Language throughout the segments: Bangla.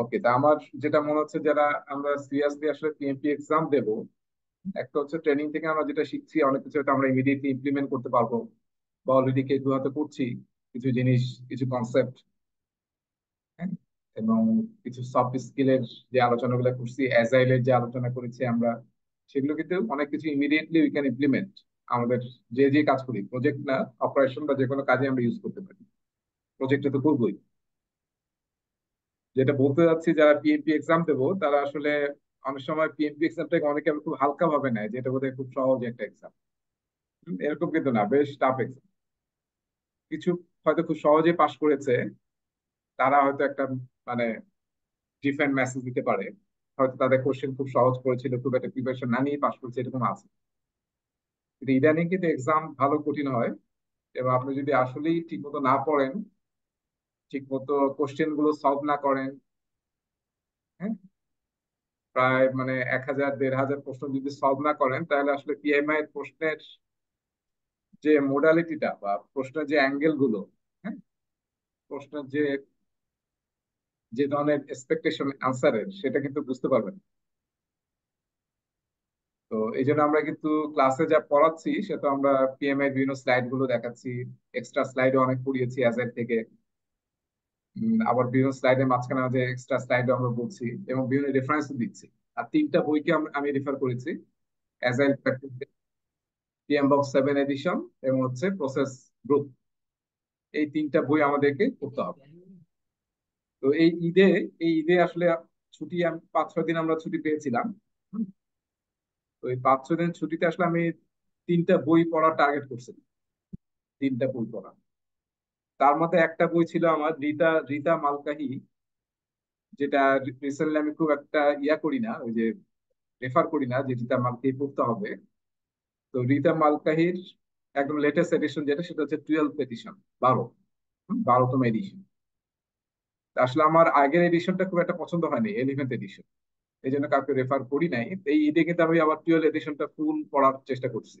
ওকে তা আমার যেটা মনে হচ্ছে যারা আমরা সিরিয়াসলি আসলে পিএমপি এক্সাম দেব একটা হচ্ছে ট্রেনিং থেকে আমরা যেটা শিখছি অনেক কিছু আমরা ইমিডিয়েটলি ইমপ্লিমেন্ট করতে পারবো বা অলরেডি কেউ হয়তো করছি কিছু জিনিস কিছু কনসেপ্ট হ্যাঁ? এবং কিছু সফট স্কিলের যে আলোচনা গুলো করছি অ্যাজাইলের যে আলোচনা করেছি আমরা সেগুলো কিন্তু অনেক কিছু ইমিডিয়েটলি উই ক্যান ইমপ্লিমেন্ট আমাদের যে যে কাজ করি প্রজেক্ট না অপারেশন বা যে কোনো কাজে আমরা ইউজ করতে পারি প্রজেক্টটা তো করবোই যেটা বলতে যাচ্ছি যারা পিএমপি এক্সাম দেবো তারা আসলে অনেক সময় পিএমপি এক্সামটাকে অনেকে খুব হালকা ভাবে নেয় যেটা বোধহয় খুব সহজ একটা এক্সাম এরকম কিন্তু না বেশ টাফ এক্সাম কিছু হয়তো খুব সহজে পাশ করেছে তারা হয়তো একটা মানে ডিফারেন্ট মেসেজ দিতে পারে হয়তো তাদের কোশ্চেন খুব সহজ করেছিল খুব একটা প্রিপারেশন না নিয়ে পাশ করেছে এরকম আছে কিন্তু ইদানিং কিন্তু এক্সাম ভালো কঠিন হয় এবং আপনি যদি আসলেই ঠিক মতো না পড়েন ঠিক মতো কোশ্চেন গুলো সলভ না করেন হ্যাঁ প্রায় মানে এক হাজার দেড় হাজার প্রশ্ন যদি সলভ না করেন তাহলে আসলে পিএমআই এর প্রশ্নের যে মোডালিটিটা বা প্রশ্নের যে অ্যাঙ্গেল গুলো হ্যাঁ প্রশ্নের যে যে ধরনের এক্সপেকটেশন অ্যান্সারের সেটা কিন্তু বুঝতে পারবেন তো এই জন্য আমরা কিন্তু ক্লাসে যা পড়াচ্ছি সেটা আমরা পিএমআই বিভিন্ন স্লাইড গুলো দেখাচ্ছি এক্সট্রা স্লাইডও অনেক পড়িয়েছি অ্যাজের থেকে আবার বিভিন্ন স্লাইডের মাঝখানে যে এক্সট্রা স্লাইড আমরা বলছি এবং বিভিন্ন রেফারেন্স দিচ্ছি আর তিনটা বইকে আমি রেফার করেছি agile practice PMBOK seven edition এবং হচ্ছে প্রসেস গ্রুপ এই তিনটা বই আমাদেরকে করতে হবে তো এই ঈদে এই ঈদে আসলে ছুটি আমি পাঁচ ছয় দিন আমরা ছুটি পেয়েছিলাম তো এই পাঁচ ছয় দিন ছুটিতে আসলে আমি তিনটা বই পড়ার টার্গেট করছিলাম তিনটা বই পড়া তার মধ্যে একটা বই ছিল আমার রীতা রীতা মালকাহি যেটা রিসেন্টলি আমি খুব একটা ইয়া করি না ওই যে রেফার করি না যে রীতা মালকাহি পড়তে হবে তো রীতা মালকাহির একদম লেটেস্ট এডিশন যেটা সেটা হচ্ছে টুয়েলভ এডিশন বারো বারোতম এডিশন আসলে আমার আগের এডিশনটা খুব একটা পছন্দ হয়নি এলিভেন্থ এডিশন এই জন্য কাউকে রেফার করি নাই এই ঈদে কিন্তু আমি আবার টুয়েলভ এডিশনটা ফুল পড়ার চেষ্টা করছি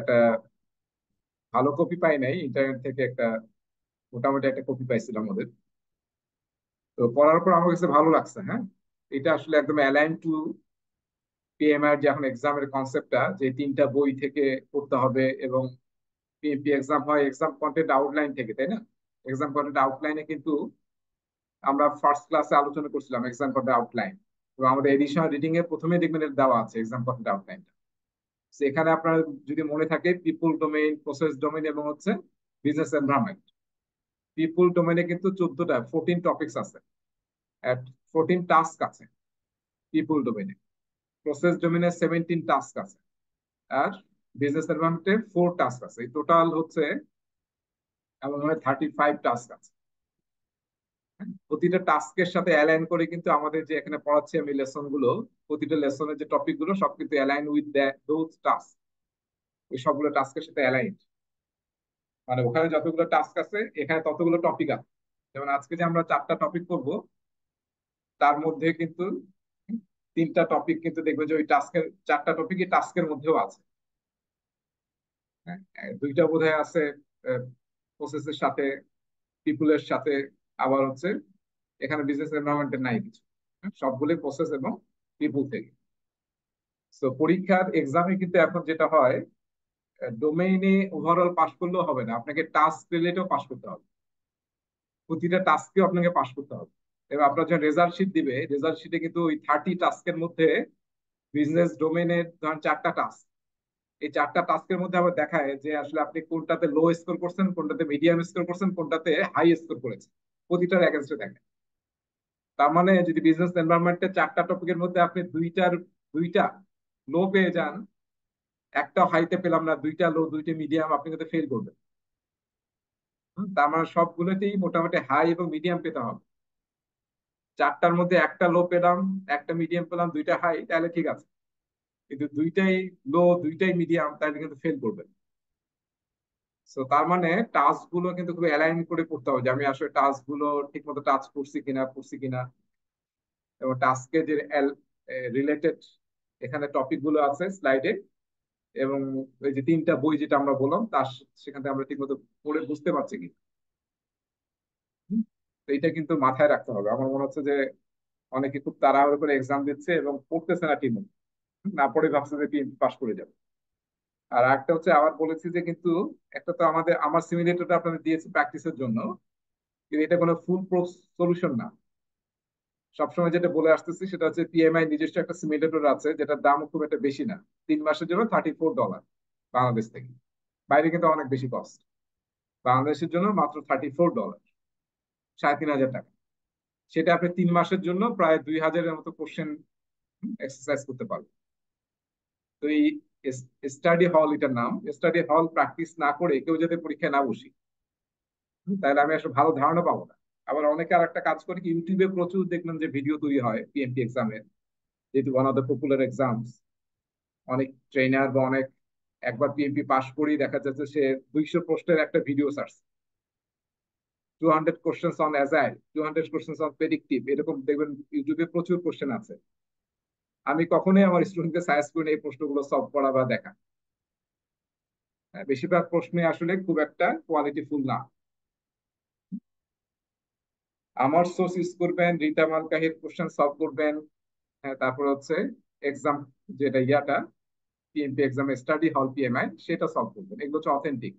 একটা ভালো কপি পাই নাই ইন্টারনেট থেকে একটা মোটামুটি একটা কপি পাইছিলাম ওদের তো পড়ার পর আমার কাছে ভালো লাগছে হ্যাঁ এটা আসলে একদম অ্যালাইন টু পিএমআর যে এখন এক্সামের কনসেপ্টটা যে তিনটা বই থেকে করতে হবে এবং পিএমপি এক্সাম হয় এক্সাম কন্টেন্ট আউটলাইন থেকে তাই না এক্সাম কন্টেন্ট আউটলাইনে কিন্তু আমরা ফার্স্ট ক্লাসে আলোচনা করছিলাম এক্সাম কন্টেন্ট আউটলাইন এবং আমাদের এডিশনাল রিডিং এ প্রথমে দেখবেন দেওয়া আছে এক্সাম কন্টেন্ট আউটলাইনটা এখানে আপনার যদি মনে থাকে পিপুল ডোমেইন প্রসেস ডোমেইন এবং হচ্ছে বিজনেস এনভায়রনমেন্ট পিপুল ডোমেইনে কিন্তু চোদ্দটা ফোরটিন টপিকস আছে ফোরটিন টাস্ক আছে পিপুল ডোমেইনে প্রসেস ডোমেইনে সেভেন্টিন টাস্ক আছে আর বিজনেস এনভায়রনমেন্টে ফোর টাস্ক আছে টোটাল হচ্ছে এবং থার্টি ফাইভ টাস্ক আছে প্রতিটা টাস্কের সাথে অ্যালাইন করে কিন্তু আমাদের যে এখানে পড়াচ্ছি আমি লেসন গুলো প্রতিটা লেসনের যে টপিক গুলো সব কিন্তু অ্যালাইন উইথ দোজ টাস্ক ওই সবগুলো টাস্কের সাথে অ্যালাইন মানে ওখানে যতগুলো টাস্ক আছে এখানে ততগুলো টপিক আছে যেমন আজকে যে আমরা চারটা টপিক করব তার মধ্যে কিন্তু তিনটা টপিক কিন্তু দেখবে যে ওই টাস্কের চারটা টপিকই টাস্কের মধ্যেও আছে হ্যাঁ, দুইটা বোধহয় আছে প্রসেসের সাথে পিপুলের সাথে আবার হচ্ছে এখানে বিজনেস এনভায়রনমেন্টে নাই কিছু হ্যাঁ, সবগুলোই প্রসেস এবং পিপুল থেকে সো পরীক্ষার এক্সামে কিন্তু এখন যেটা হয় ডোমেইনে ওভারঅল পাস করলেও হবে না আপনাকে টাস্ক রিলেটেও পাস করতে হবে প্রতিটা টাস্কে আপনাকে পাস করতে হবে এবার আপনার যখন রেজাল্ট শিট দিবে রেজাল্ট শিটে কিন্তু ওই থার্টি টাস্কের মধ্যে বিজনেস ডোমেনের ধরেন চারটা টাস্ক এই চারটা টাস্কের মধ্যে আবার দেখায় যে আসলে আপনি কোনটাতে লো স্কোর করছেন কোনটাতে মিডিয়াম স্কোর করছেন কোনটাতে হাই স্কোর করেছেন প্রতিটার এগেনস্টে দেখেন তার মানে যদি বিজনেস এনভায়রনমেন্টে চারটা টপিকের মধ্যে আপনি দুইটার দুইটা লো পেয়ে যান একটা হাইতে পেলাম না দুইটা লো দুইটা মিডিয়াম আপনি কিন্তু ফেল করবেন তার মানে সবগুলোতেই মোটামুটি হাই এবং মিডিয়াম পেতে হবে চারটার মধ্যে একটা লো পেলাম একটা মিডিয়াম পেলাম দুইটা হাই তাহলে ঠিক আছে কিন্তু দুইটাই লো দুইটাই মিডিয়াম তাহলে কিন্তু ফেল করবেন সো তার মানে টাস্ক গুলো কিন্তু খুব অ্যালাইন করে পড়তে হবে যে আমি আসলে টাস্ক গুলো ঠিক মতো টাচ করছি কিনা করছি কিনা এবং টাস্কে যে রিলেটেড এখানে টপিক গুলো আছে স্লাইডে এবং ওই যে তিনটা বই যেটা আমরা বললাম তার সেখান থেকে আমরা মতো পড়ে বুঝতে পারছি কি তো কিন্তু মাথায় রাখতে হবে আমার মনে হচ্ছে যে অনেকে খুব তাড়াহুড়ো করে এক্সাম দিচ্ছে এবং পড়তেছে না টিমে না পড়ে ভাবছে যে টিম পাশ করে যাবে আর একটা হচ্ছে আবার বলেছি যে কিন্তু একটা তো আমাদের আমার সিমুলেটরটা আপনাদের দিয়েছি প্র্যাকটিসের জন্য কিন্তু এটা কোনো ফুল প্রুফ সলিউশন না সবসময় যেটা বলে আসতেছি সেটা হচ্ছে পিএমআই নিজস্ব একটা সিমিলেটর আছে যেটার দাম খুব একটা বেশি না তিন মাসের জন্য থার্টি ফোর ডলার বাংলাদেশ থেকে বাইরে কিন্তু অনেক বেশি কস্ট বাংলাদেশের জন্য মাত্র থার্টি ফোর ডলার সাড়ে তিন হাজার টাকা সেটা আপনি তিন মাসের জন্য প্রায় দুই হাজারের মতো কোশ্চেন এক্সারসাইজ করতে পারবেন তো এই স্টাডি হল এটার নাম স্টাডি হল প্র্যাকটিস না করে কেউ যাতে পরীক্ষায় না বসি তাহলে আমি আসলে ভালো ধারণা পাবো না আবার অনেকে আর একটা কাজ করে ইউটিউবে প্রচুর দেখলাম যে ভিডিও তৈরি হয় পিএমপি এক্সামের যেহেতু one of the popular exams অনেক ট্রেনার বা অনেক একবার পিএমপি পাস করেই দেখা যাচ্ছে সে দুইশো প্রশ্নের একটা video search two hundred questions on agile two hundred questions on predictive এরকম দেখবেন ইউটিউবে প্রচুর কোশ্চেন আছে আমি কখনোই আমার স্টুডেন্টকে সাজেস্ট করি এই প্রশ্নগুলো সলভ করা বা দেখা হ্যাঁ, বেশিরভাগ প্রশ্নে আসলে খুব একটা কোয়ালিটিফুল না আমার সোর্স ইউজ করবেন রিতা মালকাহির কোশ্চেন সলভ করবেন হ্যাঁ তারপর হচ্ছে এক্সাম যেটা ইয়াটা পিএমপি এক্সাম স্টাডি হল পিএমআই সেটা সলভ করবেন এগুলো হচ্ছে অথেন্টিক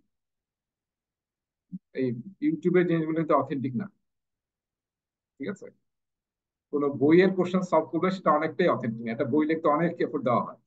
এই ইউটিউবের জিনিসগুলো কিন্তু অথেন্টিক না ঠিক আছে কোনো বইয়ের কোশ্চেন সলভ করবে সেটা অনেকটাই অথেন্টিক একটা বই লিখতে অনেক এফোর্ট দেওয়া হয়